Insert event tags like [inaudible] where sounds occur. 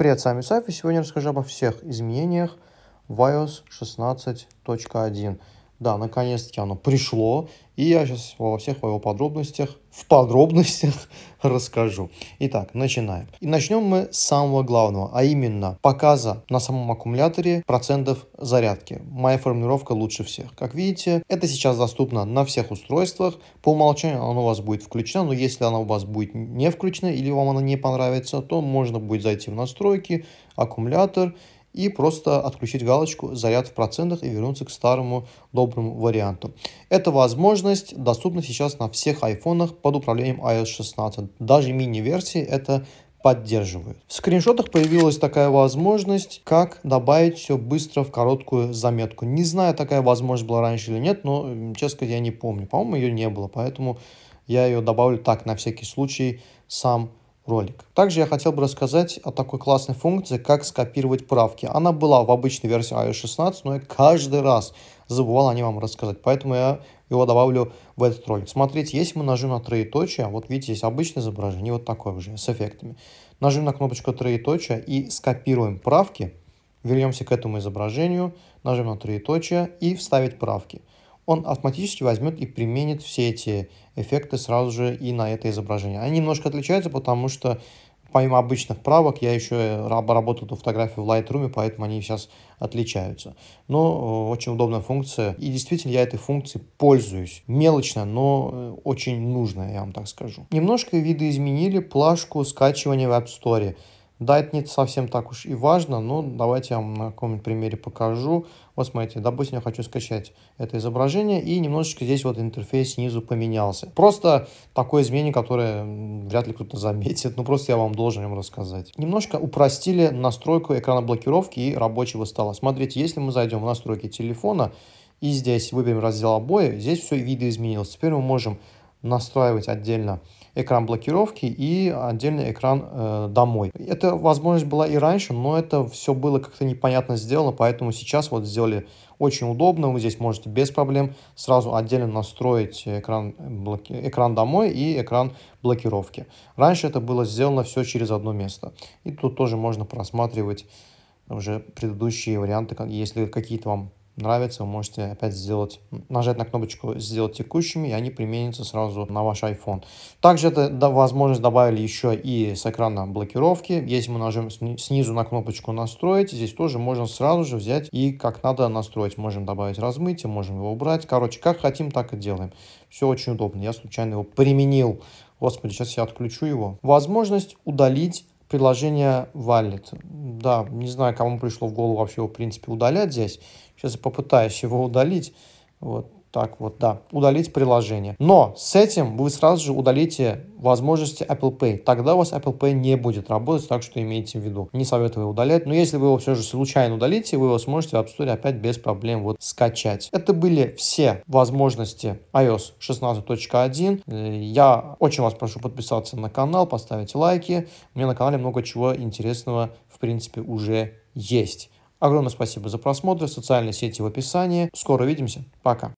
Привет, с вами Сайф, сегодня расскажу обо всех изменениях в iOS 16.1. Да, наконец-таки оно пришло, и я сейчас во всех его подробностях в подробностях [laughs] расскажу. Итак, начинаем. И начнем мы с самого главного, а именно показа на самом аккумуляторе процентов зарядки. Моя формулировка лучше всех. Как видите, это сейчас доступно на всех устройствах. По умолчанию оно у вас будет включено, но если оно у вас будет не включено или вам она не понравится, то можно будет зайти в настройки, аккумулятор и просто отключить галочку «Заряд в процентах» и вернуться к старому доброму варианту. Эта возможность доступна сейчас на всех айфонах под управлением iOS 16. Даже мини-версии это поддерживают. В скриншотах появилась такая возможность, как добавить все быстро в короткую заметку. Не знаю, такая возможность была раньше или нет, но, честно говоря, я не помню. По-моему, ее не было, поэтому я ее добавлю так, на всякий случай, сам ролик. Также я хотел бы рассказать о такой классной функции, как скопировать правки. Она была в обычной версии iOS 16, но я каждый раз забывал о ней вам рассказать, поэтому я его добавлю в этот ролик. Смотрите, если мы нажмем на троеточие, вот видите, есть обычное изображение, вот такое уже, с эффектами. Нажмем на кнопочку троеточие и скопируем правки. Вернемся к этому изображению, нажмем на троеточие и вставить правки он автоматически возьмет и применит все эти эффекты сразу же и на это изображение. Они немножко отличаются, потому что помимо обычных правок, я еще обработал эту фотографию в Lightroom, поэтому они сейчас отличаются. Но э, очень удобная функция. И действительно, я этой функцией пользуюсь. Мелочно, но э, очень нужно, я вам так скажу. Немножко видоизменили плашку скачивания в App Store. Да, это не совсем так уж и важно, но давайте я вам на каком-нибудь примере покажу. Вот смотрите, допустим, я хочу скачать это изображение, и немножечко здесь вот интерфейс снизу поменялся. Просто такое изменение, которое вряд ли кто-то [laughs] заметит, но просто я вам должен им рассказать. Немножко упростили настройку экрана блокировки и рабочего стола. Смотрите, если мы зайдем в настройки телефона, и здесь выберем раздел обои, здесь все видоизменилось. Теперь мы можем настраивать отдельно экран блокировки и отдельный экран э, домой. Эта возможность была и раньше, но это все было как-то непонятно сделано, поэтому сейчас вот сделали очень удобно. Вы здесь можете без проблем сразу отдельно настроить экран, блоки... экран домой и экран блокировки. Раньше это было сделано все через одно место. И тут тоже можно просматривать уже предыдущие варианты, если какие-то вам нравится, вы можете опять сделать, нажать на кнопочку «Сделать текущими», и они применятся сразу на ваш iPhone. Также это да, возможность добавили еще и с экрана блокировки. Если мы нажмем снизу на кнопочку «Настроить», здесь тоже можно сразу же взять и как надо настроить. Можем добавить размытие, можем его убрать. Короче, как хотим, так и делаем. Все очень удобно. Я случайно его применил. Господи, сейчас я отключу его. Возможность удалить приложение Wallet. Да, не знаю, кому пришло в голову вообще его, в принципе, удалять здесь. Сейчас я попытаюсь его удалить. Вот, так вот, да, удалить приложение. Но с этим вы сразу же удалите возможности Apple Pay. Тогда у вас Apple Pay не будет работать, так что имейте в виду. Не советую его удалять, но если вы его все же случайно удалите, вы его сможете в App Store опять без проблем вот скачать. Это были все возможности iOS 16.1. Я очень вас прошу подписаться на канал, поставить лайки. У меня на канале много чего интересного, в принципе, уже есть. Огромное спасибо за просмотр. Социальные сети в описании. Скоро увидимся. Пока.